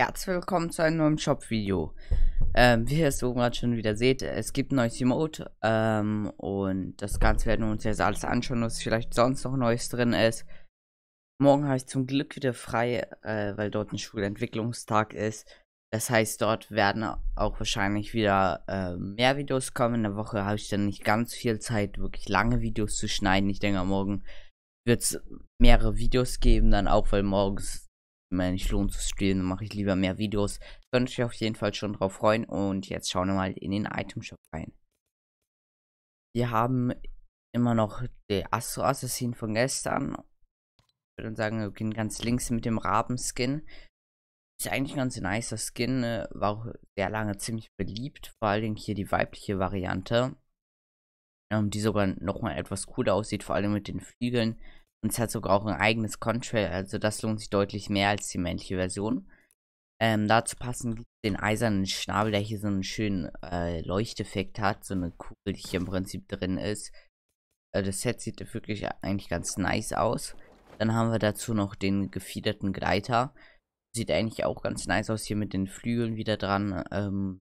Herzlich willkommen zu einem neuen Shop-Video. Ähm, wie ihr es oben gerade schon wieder seht, es gibt ein neues Emote. Ähm, und das Ganze werden wir uns jetzt alles anschauen, was vielleicht sonst noch Neues drin ist. Morgen habe ich zum Glück wieder frei, äh, weil dort ein Schulentwicklungstag ist. Das heißt, dort werden auch wahrscheinlich wieder äh, mehr Videos kommen. In der Woche habe ich dann nicht ganz viel Zeit, wirklich lange Videos zu schneiden. Ich denke, morgen wird es mehrere Videos geben, dann auch, weil morgens mehr nicht lohnt zu spielen, mache ich lieber mehr Videos. Könnt ich euch auf jeden Fall schon drauf freuen. Und jetzt schauen wir mal in den Item Shop rein. Wir haben immer noch den Astro Assassin von gestern. Ich würde sagen, wir gehen ganz links mit dem Raben-Skin. Ist eigentlich ein ganz nicer Skin, äh, war auch sehr lange ziemlich beliebt, vor allem hier die weibliche Variante, ähm, die sogar nochmal etwas cooler aussieht, vor allem mit den Flügeln. Und es hat sogar auch ein eigenes Contrail, also das lohnt sich deutlich mehr als die männliche Version. Ähm, dazu passen den eisernen Schnabel, der hier so einen schönen äh, Leuchteffekt hat, so eine Kugel, die hier im Prinzip drin ist. Äh, das Set sieht wirklich eigentlich ganz nice aus. Dann haben wir dazu noch den gefiederten Gleiter. Sieht eigentlich auch ganz nice aus hier mit den Flügeln wieder dran. Ähm,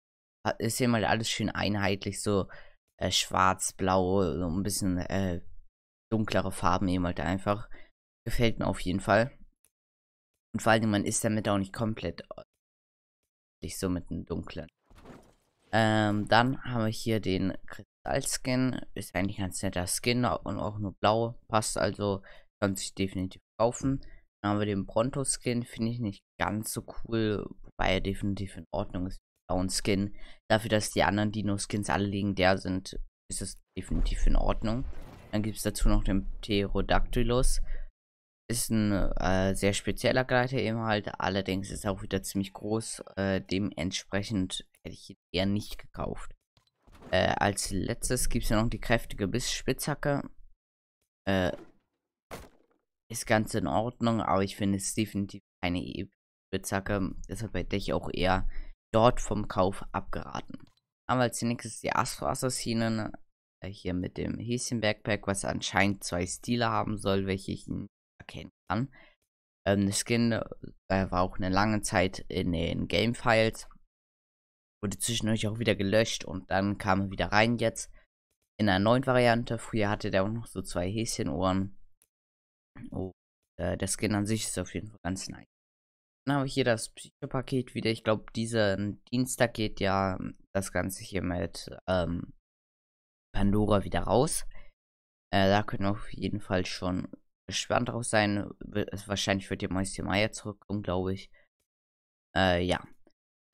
ist hier mal alles schön einheitlich, so äh, schwarz-blau, so ein bisschen äh, dunklere Farben eben halt einfach. Gefällt mir auf jeden Fall. Und vor allem, man ist damit auch nicht komplett nicht äh, so mit dem dunklen. Ähm, dann haben wir hier den Kristallskin. Ist eigentlich ein ganz netter Skin und auch nur blau. Passt also, kann sich definitiv kaufen. Dann haben wir den Bronto-Skin, finde ich nicht ganz so cool, wobei er definitiv in Ordnung ist. Blauen Skin. Dafür, dass die anderen Dino-Skins alle legendär sind, ist es definitiv in Ordnung. Dann gibt es dazu noch den Pterodactylus. Ist ein äh, sehr spezieller Gleiter eben halt, allerdings ist er auch wieder ziemlich groß. Äh, dementsprechend hätte ich ihn eher nicht gekauft. Äh, als letztes gibt es ja noch die kräftige Bissspitzhacke. Äh, ist ganz in Ordnung, aber ich finde es definitiv keine e Spitzhacke. Deshalb hätte ich auch eher dort vom Kauf abgeraten. Aber als nächstes die Astro-Assassinen. Äh, hier mit dem Häschen-Backpack, was anscheinend zwei Stile haben soll, welche ich nicht erkennen kann. Ähm, der Skin äh, war auch eine lange Zeit in den Game-Files. Wurde zwischendurch auch wieder gelöscht und dann kam er wieder rein jetzt. In einer neuen Variante. Früher hatte der auch noch so zwei Häschenohren. Und äh, der Skin an sich ist auf jeden Fall ganz nice. Dann habe ich hier das Psycho-Paket wieder. Ich glaube, diesen Dienstag geht ja ähm, das Ganze hier mit ähm, Pandora wieder raus. Äh, da können auf jeden Fall schon gespannt drauf sein. Wahrscheinlich wird der Meister Meier zurückkommen, glaube ich. Äh, ja.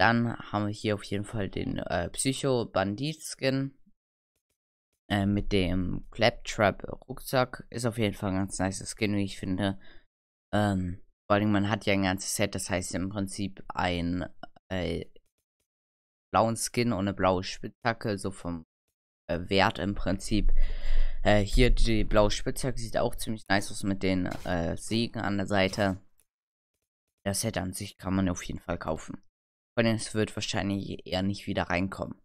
Dann haben wir hier auf jeden Fall den äh, Psycho-Bandit-Skin. Äh, mit dem Claptrap-Rucksack. Ist auf jeden Fall ein ganz nice Skin, wie ich finde. Ähm, vor allem, man hat ja ein ganzes Set, das heißt im Prinzip ein äh, blauen Skin und eine blaue Spitzhacke, so vom äh, Wert im Prinzip. Äh, hier die blaue Spitzhacke sieht auch ziemlich nice aus mit den äh, Segen an der Seite. Das Set an sich kann man auf jeden Fall kaufen. Von es wird wahrscheinlich eher nicht wieder reinkommen.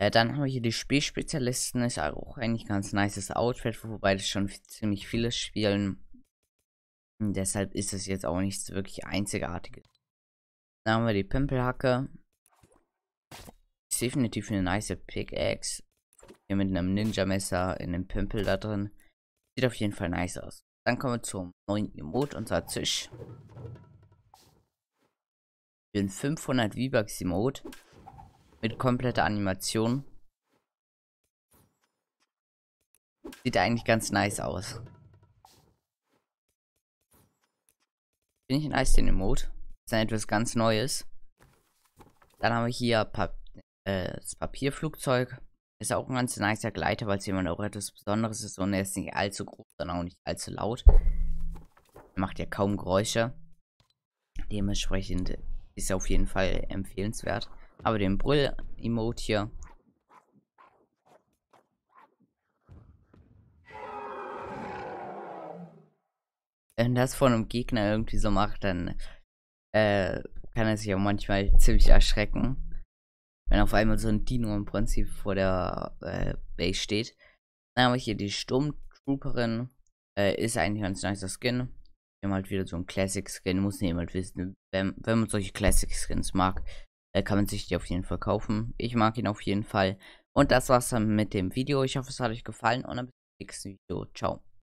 Äh, dann haben wir hier die Spielspezialisten. Ist auch eigentlich ganz nices Outfit, wobei das schon ziemlich viele spielen. Und deshalb ist es jetzt auch nichts wirklich Einzigartiges. Dann haben wir die Pimpelhacke. Ist definitiv eine nice Pickaxe. Hier mit einem Ninja-Messer in einem Pimpel da drin. Sieht auf jeden Fall nice aus. Dann kommen wir zum neuen Emote, und zwar Zisch. Den 500 V-Bucks Emote. Mit kompletter Animation. Sieht eigentlich ganz nice aus. Finde ich nice den Emote. Ist dann etwas ganz Neues. Dann haben wir hier Pap äh, das Papierflugzeug. Ist auch ein ganz nicer Gleiter, weil es jemand auch etwas Besonderes ist und er ist nicht allzu groß, sondern auch nicht allzu laut. Er macht ja kaum Geräusche. Dementsprechend ist er auf jeden Fall empfehlenswert. Aber den Brüll-Emote hier. Wenn das von einem Gegner irgendwie so macht, dann äh, kann er sich auch manchmal ziemlich erschrecken wenn auf einmal so ein Dino im Prinzip vor der äh, Base steht. Dann habe ich hier die Sturmtrooperin. Äh, ist eigentlich ein ganz nicer Skin. Wir haben halt wieder so ein Classic Skin. Muss niemand wissen. Wenn, wenn man solche Classic Skins mag, äh, kann man sich die auf jeden Fall kaufen. Ich mag ihn auf jeden Fall. Und das war's dann mit dem Video. Ich hoffe, es hat euch gefallen und dann bis zum nächsten Video. Ciao.